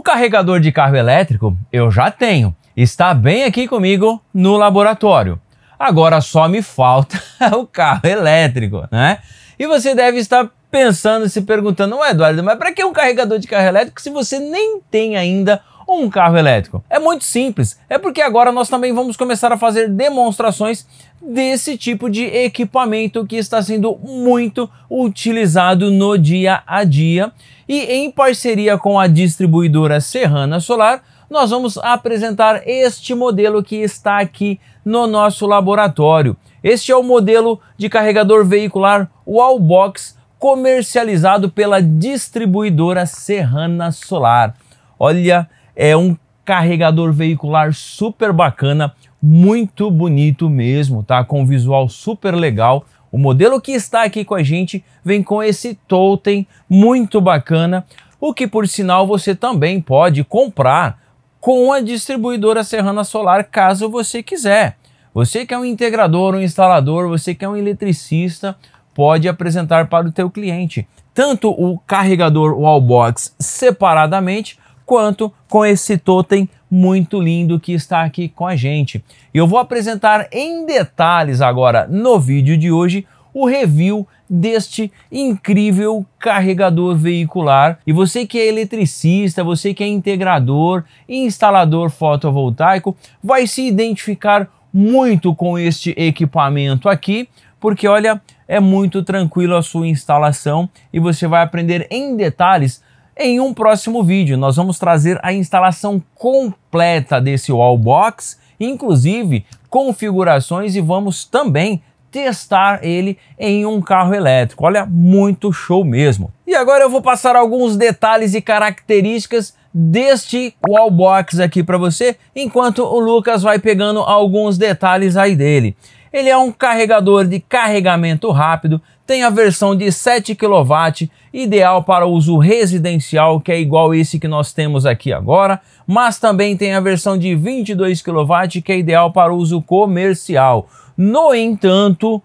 O carregador de carro elétrico eu já tenho, está bem aqui comigo no laboratório. Agora só me falta o carro elétrico, né? E você deve estar pensando, se perguntando, Eduardo, mas para que um carregador de carro elétrico se você nem tem ainda ou um carro elétrico? É muito simples, é porque agora nós também vamos começar a fazer demonstrações desse tipo de equipamento que está sendo muito utilizado no dia a dia. E em parceria com a distribuidora Serrana Solar, nós vamos apresentar este modelo que está aqui no nosso laboratório. Este é o modelo de carregador veicular Wallbox comercializado pela distribuidora Serrana Solar. Olha, é um carregador veicular super bacana, muito bonito mesmo, tá? Com visual super legal. O modelo que está aqui com a gente vem com esse totem muito bacana, o que por sinal você também pode comprar com a distribuidora Serrana Solar, caso você quiser. Você que é um integrador, um instalador, você que é um eletricista, pode apresentar para o teu cliente tanto o carregador wallbox separadamente, quanto com esse totem muito lindo que está aqui com a gente. Eu vou apresentar em detalhes agora no vídeo de hoje o review deste incrível carregador veicular. E você que é eletricista, você que é integrador, instalador fotovoltaico, vai se identificar muito com este equipamento aqui, porque olha, é muito tranquilo a sua instalação e você vai aprender em detalhes em um próximo vídeo, nós vamos trazer a instalação completa desse wallbox, inclusive configurações e vamos também testar ele em um carro elétrico. Olha, muito show mesmo. E agora eu vou passar alguns detalhes e características deste wallbox aqui para você, enquanto o Lucas vai pegando alguns detalhes aí dele. Ele é um carregador de carregamento rápido, tem a versão de 7 kW, ideal para uso residencial, que é igual esse que nós temos aqui agora, mas também tem a versão de 22 kW, que é ideal para uso comercial. No entanto,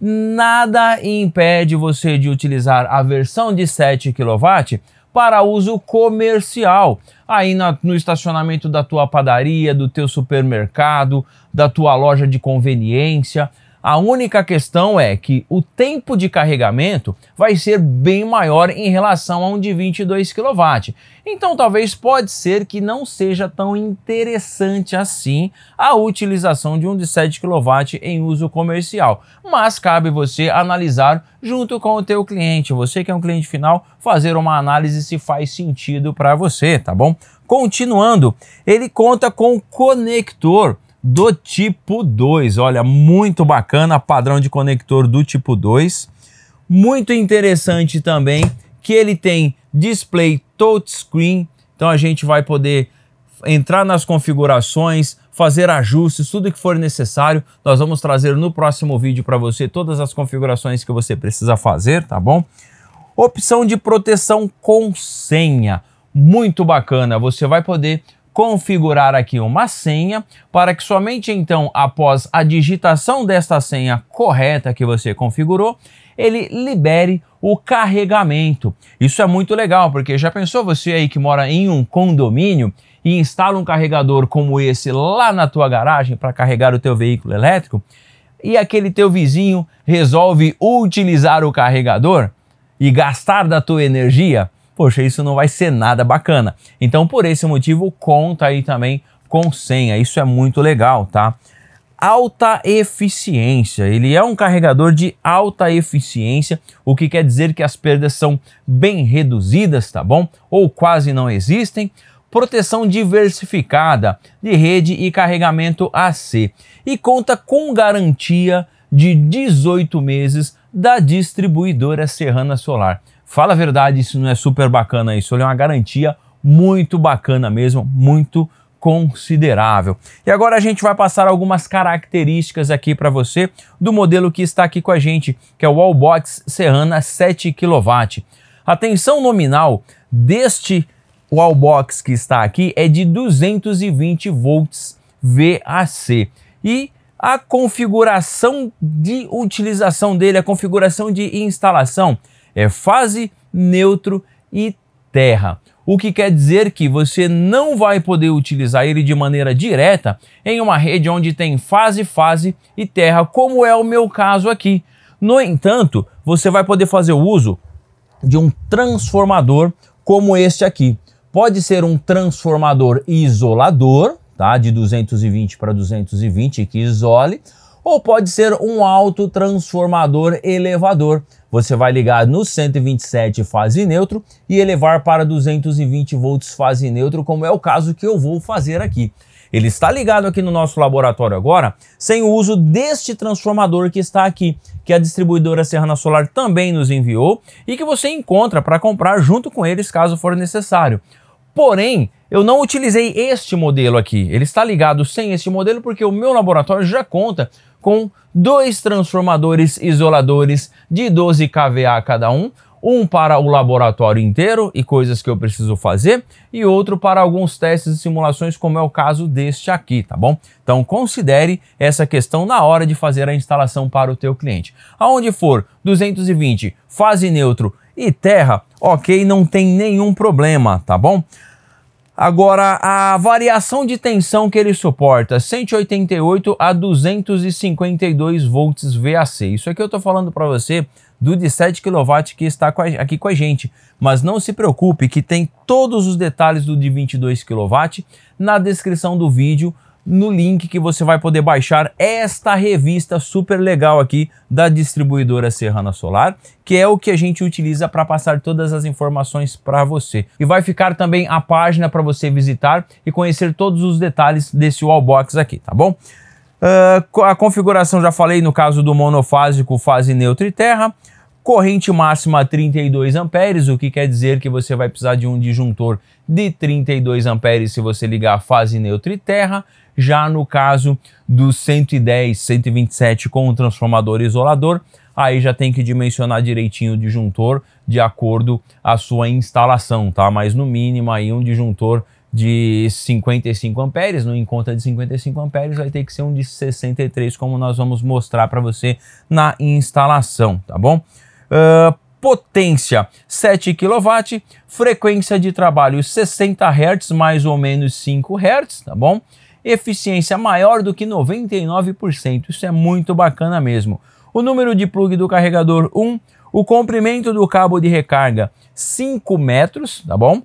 nada impede você de utilizar a versão de 7 kW para uso comercial, aí na, no estacionamento da tua padaria, do teu supermercado, da tua loja de conveniência. A única questão é que o tempo de carregamento vai ser bem maior em relação a um de 22 kW. Então talvez pode ser que não seja tão interessante assim a utilização de um de 7 kW em uso comercial, mas cabe você analisar junto com o teu cliente, você que é um cliente final, fazer uma análise se faz sentido para você, tá bom? Continuando, ele conta com conector do tipo 2. Olha, muito bacana, padrão de conector do tipo 2. Muito interessante também que ele tem display touchscreen, então a gente vai poder entrar nas configurações, fazer ajustes, tudo que for necessário. Nós vamos trazer no próximo vídeo para você todas as configurações que você precisa fazer, tá bom? Opção de proteção com senha, muito bacana. Você vai poder configurar aqui uma senha para que somente então após a digitação desta senha correta que você configurou, ele libere o carregamento. Isso é muito legal, porque já pensou você aí que mora em um condomínio e instala um carregador como esse lá na tua garagem para carregar o teu veículo elétrico e aquele teu vizinho resolve utilizar o carregador e gastar da tua energia? poxa, isso não vai ser nada bacana. Então, por esse motivo, conta aí também com senha. Isso é muito legal, tá? Alta eficiência. Ele é um carregador de alta eficiência, o que quer dizer que as perdas são bem reduzidas, tá bom? Ou quase não existem proteção diversificada de rede e carregamento AC e conta com garantia de 18 meses da distribuidora Serrana Solar. Fala a verdade, isso não é super bacana isso. Ele é uma garantia muito bacana mesmo, muito considerável. E agora a gente vai passar algumas características aqui para você do modelo que está aqui com a gente, que é o Wallbox Serrana 7 kW. A tensão nominal deste Wallbox que está aqui é de 220 volts VAC. E a configuração de utilização dele, a configuração de instalação é fase, neutro e terra. O que quer dizer que você não vai poder utilizar ele de maneira direta em uma rede onde tem fase, fase e terra, como é o meu caso aqui. No entanto, você vai poder fazer o uso de um transformador como este aqui. Pode ser um transformador isolador, tá? De 220 para 220 que isole, ou pode ser um autotransformador elevador. Você vai ligar no 127 fase neutro e elevar para 220 volts fase neutro, como é o caso que eu vou fazer aqui. Ele está ligado aqui no nosso laboratório agora, sem o uso deste transformador que está aqui, que a distribuidora Serrana Solar também nos enviou e que você encontra para comprar junto com eles caso for necessário. Porém, eu não utilizei este modelo aqui. Ele está ligado sem este modelo porque o meu laboratório já conta com dois transformadores isoladores de 12 kVA cada um, um para o laboratório inteiro e coisas que eu preciso fazer, e outro para alguns testes e simulações, como é o caso deste aqui, tá bom? Então considere essa questão na hora de fazer a instalação para o teu cliente. Aonde for 220, fase neutro e terra, ok, não tem nenhum problema, tá bom? Agora, a variação de tensão que ele suporta, 188 a 252 volts VAC. Isso aqui eu estou falando para você do de 7 kW que está aqui com a gente. Mas não se preocupe que tem todos os detalhes do de 22 kW na descrição do vídeo no link que você vai poder baixar esta revista super legal aqui da distribuidora Serrana Solar, que é o que a gente utiliza para passar todas as informações para você. E vai ficar também a página para você visitar e conhecer todos os detalhes desse wallbox aqui, tá bom? Uh, a configuração já falei no caso do monofásico, fase neutra e terra corrente máxima 32 amperes, o que quer dizer que você vai precisar de um disjuntor de 32 amperes se você ligar a fase neutra e terra, já no caso dos 110, 127 com o transformador isolador, aí já tem que dimensionar direitinho o disjuntor de acordo a sua instalação, tá? Mas no mínimo aí um disjuntor de 55 amperes, no em conta de 55 amperes vai ter que ser um de 63, como nós vamos mostrar para você na instalação, tá bom? Uh, potência 7 kW, frequência de trabalho 60 Hz, mais ou menos 5 Hz, tá bom? eficiência maior do que 99%. Isso é muito bacana mesmo. O número de plug do carregador 1, um, o comprimento do cabo de recarga 5 metros, tá bom?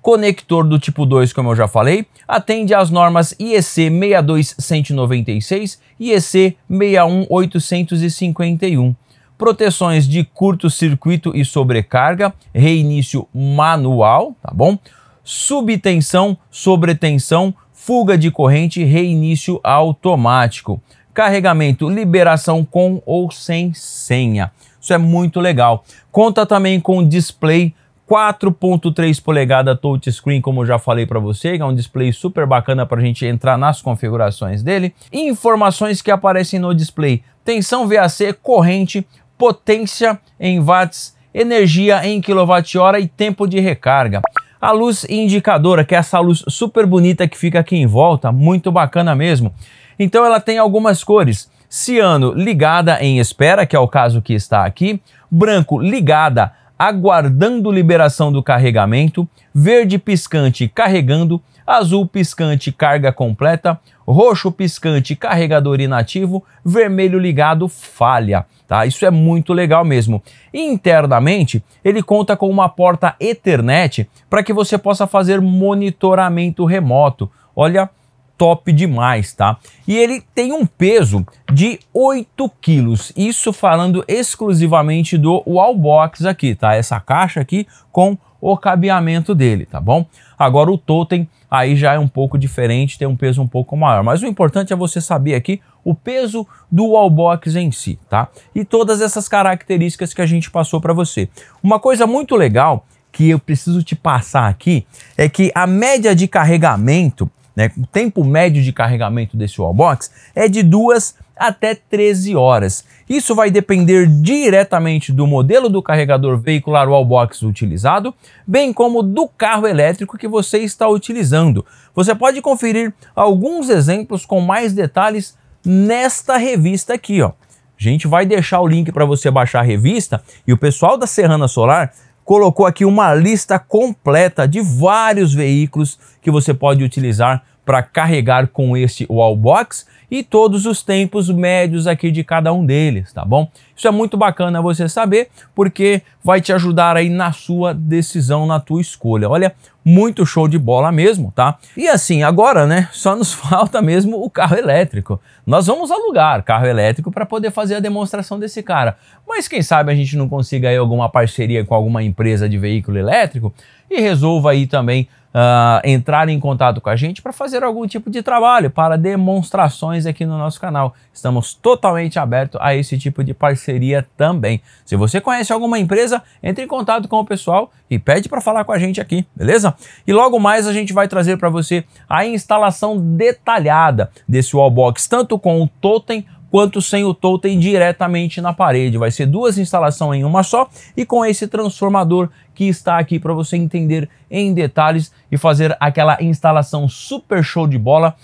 Conector do tipo 2, como eu já falei, atende às normas IEC 62196 e IEC 61851 proteções de curto-circuito e sobrecarga, reinício manual, tá bom? Subtensão, sobretensão, fuga de corrente, reinício automático, carregamento, liberação com ou sem senha. Isso é muito legal. Conta também com display 4.3 polegada touchscreen, como eu já falei para você, que é um display super bacana para a gente entrar nas configurações dele. Informações que aparecem no display: tensão VAC, corrente, potência em watts, energia em quilowatt-hora e tempo de recarga. A luz indicadora, que é essa luz super bonita que fica aqui em volta, muito bacana mesmo. Então ela tem algumas cores. Ciano ligada em espera, que é o caso que está aqui. Branco ligada aguardando liberação do carregamento. Verde piscante carregando azul piscante carga completa, roxo piscante carregador inativo, vermelho ligado falha. Tá? Isso é muito legal mesmo. Internamente, ele conta com uma porta Ethernet para que você possa fazer monitoramento remoto. Olha, top demais, tá? E ele tem um peso de 8 quilos, isso falando exclusivamente do wallbox aqui, tá? Essa caixa aqui com o cabeamento dele, tá bom? Agora o totem aí já é um pouco diferente, tem um peso um pouco maior, mas o importante é você saber aqui o peso do wallbox em si, tá? E todas essas características que a gente passou para você. Uma coisa muito legal que eu preciso te passar aqui é que a média de carregamento né? O tempo médio de carregamento desse wallbox é de 2 até 13 horas. Isso vai depender diretamente do modelo do carregador veicular wallbox utilizado, bem como do carro elétrico que você está utilizando. Você pode conferir alguns exemplos com mais detalhes nesta revista aqui, ó. A gente vai deixar o link para você baixar a revista e o pessoal da Serrana Solar colocou aqui uma lista completa de vários veículos que você pode utilizar para carregar com esse wallbox e todos os tempos médios aqui de cada um deles, tá bom? Isso é muito bacana você saber, porque vai te ajudar aí na sua decisão, na tua escolha. Olha, muito show de bola mesmo, tá? E assim, agora, né, só nos falta mesmo o carro elétrico. Nós vamos alugar carro elétrico para poder fazer a demonstração desse cara. Mas quem sabe a gente não consiga aí alguma parceria com alguma empresa de veículo elétrico e resolva aí também uh, entrar em contato com a gente para fazer algum tipo de trabalho, para demonstrações aqui no nosso canal. Estamos totalmente abertos a esse tipo de parceria também. Se você conhece alguma empresa, entre em contato com o pessoal e pede para falar com a gente aqui, beleza? E logo mais a gente vai trazer para você a instalação detalhada desse wallbox, tanto com o totem quanto sem o totem diretamente na parede. Vai ser duas instalações em uma só e com esse transformador que está aqui para você entender em detalhes e fazer aquela instalação super show de bola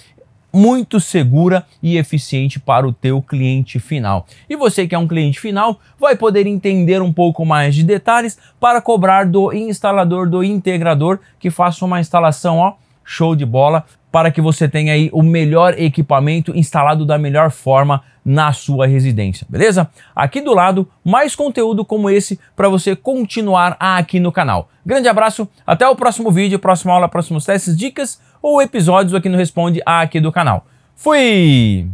muito segura e eficiente para o teu cliente final. E você que é um cliente final vai poder entender um pouco mais de detalhes para cobrar do instalador, do integrador que faça uma instalação, ó, show de bola, para que você tenha aí o melhor equipamento instalado da melhor forma na sua residência, beleza? Aqui do lado, mais conteúdo como esse para você continuar aqui no canal. Grande abraço, até o próximo vídeo, próxima aula, próximos testes, dicas ou episódios aqui no Responde aqui do canal. Fui!